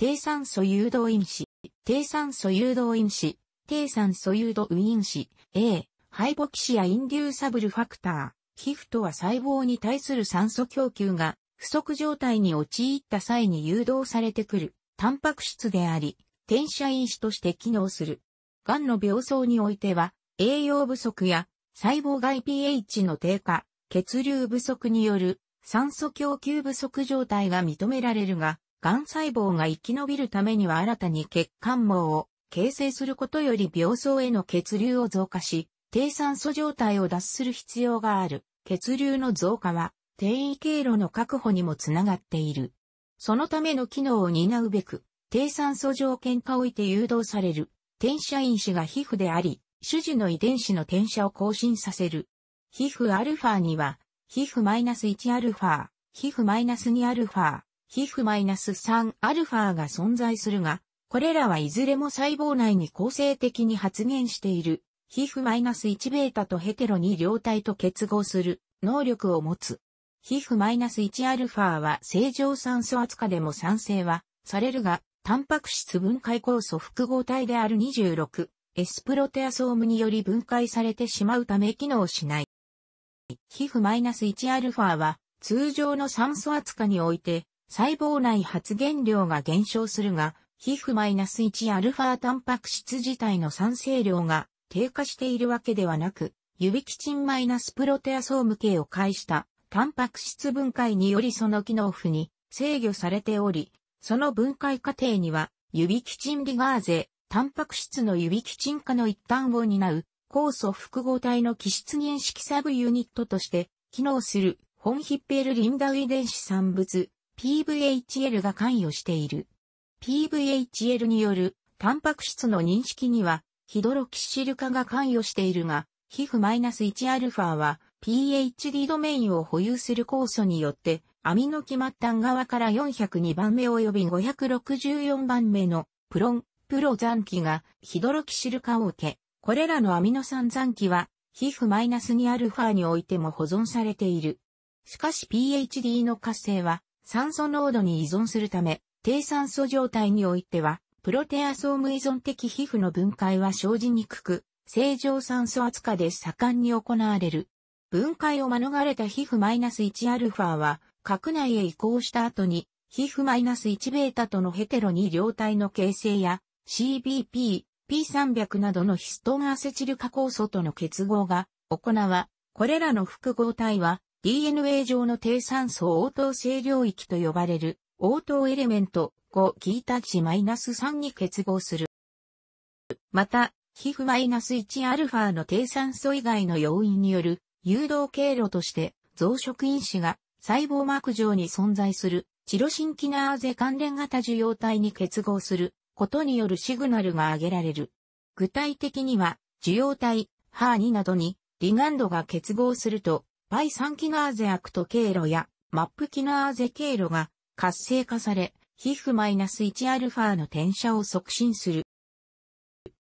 低酸素誘導因子、低酸素誘導因子、低酸素誘導因子、A、ハイボキシアインデューサブルファクター、皮膚とは細胞に対する酸素供給が不足状態に陥った際に誘導されてくる、タンパク質であり、転写因子として機能する。癌の病巣においては、栄養不足や細胞外 pH の低下、血流不足による酸素供給不足状態が認められるが、癌細胞が生き延びるためには新たに血管網を形成することより病巣への血流を増加し、低酸素状態を脱する必要がある。血流の増加は、転移経路の確保にもつながっている。そのための機能を担うべく、低酸素条件化をいて誘導される、転写因子が皮膚であり、主治の遺伝子の転写を更新させる。皮膚アルファには、皮膚 -1α、皮膚 -2α、皮膚3ァが存在するが、これらはいずれも細胞内に構成的に発現している、皮膚 -1β とヘテロに両体と結合する能力を持つ。皮膚 -1α は正常酸素扱でも酸性はされるが、タンパク質分解酵素複合体である2 6スプロテアソームにより分解されてしまうため機能しない。皮膚 -1α は通常の酸素扱において細胞内発現量が減少するが、皮膚マイナス -1α タンパク質自体の酸性量が低下しているわけではなく、指キチンプロテアソーム系を介したタンパク質分解によりその機能不に制御されており、その分解過程には、指キチンリガーゼ、タンパク質の指キチン化の一端を担う、酵素複合体の基質認識サブユニットとして、機能する、ホンヒッペルリンダウ遺伝子産物、PVHL が関与している。PVHL によるタンパク質の認識にはヒドロキシル化が関与しているが、皮膚 -1α は PHD ドメインを保有する酵素によってアミノ基末端側から402番目及び564番目のプロン、プロ残機がヒドロキシル化を受け、これらのアミノ酸残機は皮膚 -2α においても保存されている。しかし PHD の活性は酸素濃度に依存するため、低酸素状態においては、プロテアソーム依存的皮膚の分解は生じにくく、正常酸素扱いで盛んに行われる。分解を免れた皮膚マイナス -1α は、核内へ移行した後に、皮膚マイナス -1β とのヘテロに両体の形成や、CBP、P300 などのヒストンアセチル化酵素との結合が行わ、これらの複合体は DNA 上の低酸素応答性領域と呼ばれる応答エレメント5キータ値 -3 に結合する。また、皮膚マイナス -1α の低酸素以外の要因による誘導経路として増殖因子が細胞膜上に存在するチロシンキナーゼ関連型受容体に結合することによるシグナルが挙げられる。具体的には受容体、ハーニなどにリガンドが結合するとバインキナーゼアクト経路やマップキナーゼ経路が活性化され、皮膚 -1α の転写を促進する。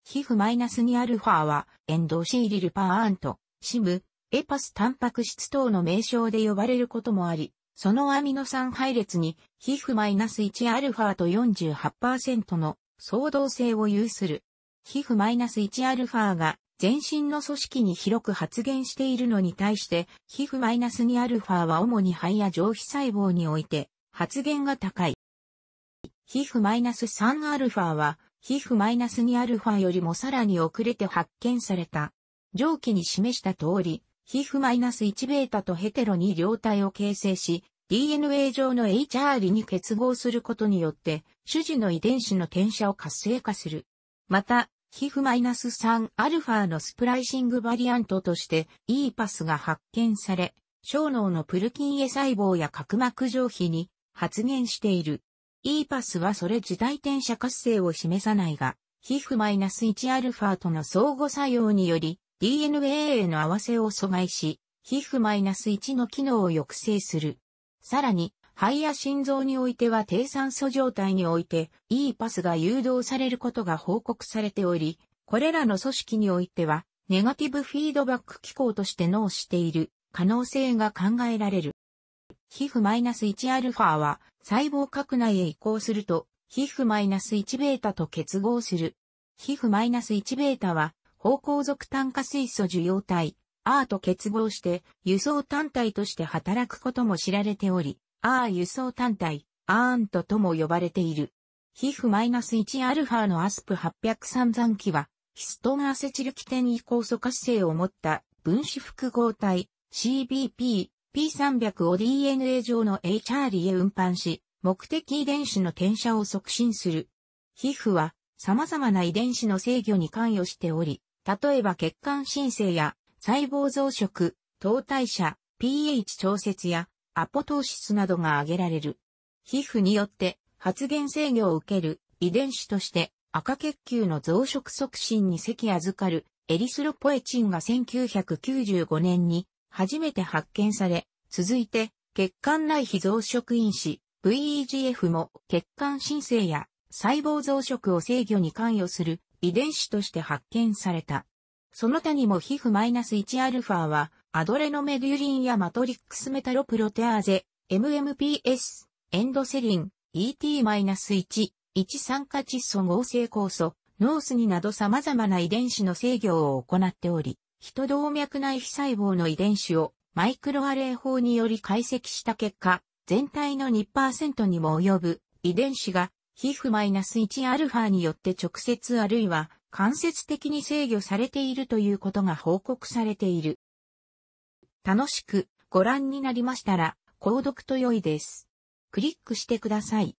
皮膚 -2α はエンドシーリルパーンとシム、エパスタンパク質等の名称で呼ばれることもあり、そのアミノ酸配列に皮膚 -1α と48%の相動性を有する。皮膚 -1α が全身の組織に広く発現しているのに対して、皮膚マイナス2アルファは主に肺や上皮細胞において発現が高い。皮膚マイナス3アルファは、皮膚マイナス2アルファよりもさらに遅れて発見された。上記に示した通り、皮膚マイナス1ベータとヘテロに両体を形成し、DNA 上の HR に結合することによって、主治の遺伝子の転写を活性化する。また、皮膚3ァのスプライシングバリアントとして E パスが発見され、小脳のプルキンエ細胞や角膜上皮に発現している。E パスはそれ自体転写活性を示さないが、皮膚1ァとの相互作用により DNA への合わせを阻害し、皮膚 -1 の機能を抑制する。さらに、肺や心臓においては低酸素状態において、いいパスが誘導されることが報告されており、これらの組織においては、ネガティブフィードバック機構として脳している可能性が考えられる。皮膚マイナス -1α は細胞核内へ移行すると、皮膚マイナス -1β と結合する。皮膚マイナス -1β は方向属炭化水素受容体、R と結合して輸送単体として働くことも知られており、アー輸送単体、アーントとも呼ばれている。皮膚 -1α のアスプ803残機は、ヒストンアセチルキテ移行素活性を持った分子複合体 CBP、P300 を DNA 上の HRE へ運搬し、目的遺伝子の転写を促進する。皮膚は様々な遺伝子の制御に関与しており、例えば血管申請や細胞増殖、糖代謝、pH 調節やアポトーシスなどが挙げられる。皮膚によって発現制御を受ける遺伝子として赤血球の増殖促進に席預かるエリスロポエチンが1995年に初めて発見され、続いて血管内皮増殖因子 VEGF も血管新生や細胞増殖を制御に関与する遺伝子として発見された。その他にも HIF-1α は、アドレノメデュリンやマトリックスメタロプロテアーゼ、MMPS、エンドセリン、ET-1、一酸化窒素合成酵素、ノースになど様々な遺伝子の制御を行っており、人動脈内皮細胞の遺伝子をマイクロアレイ法により解析した結果、全体の2%にも及ぶ遺伝子が HIF-1α によって直接あるいは間接的に制御されているということが報告されている。楽しくご覧になりましたら、購読と良いです。クリックしてください。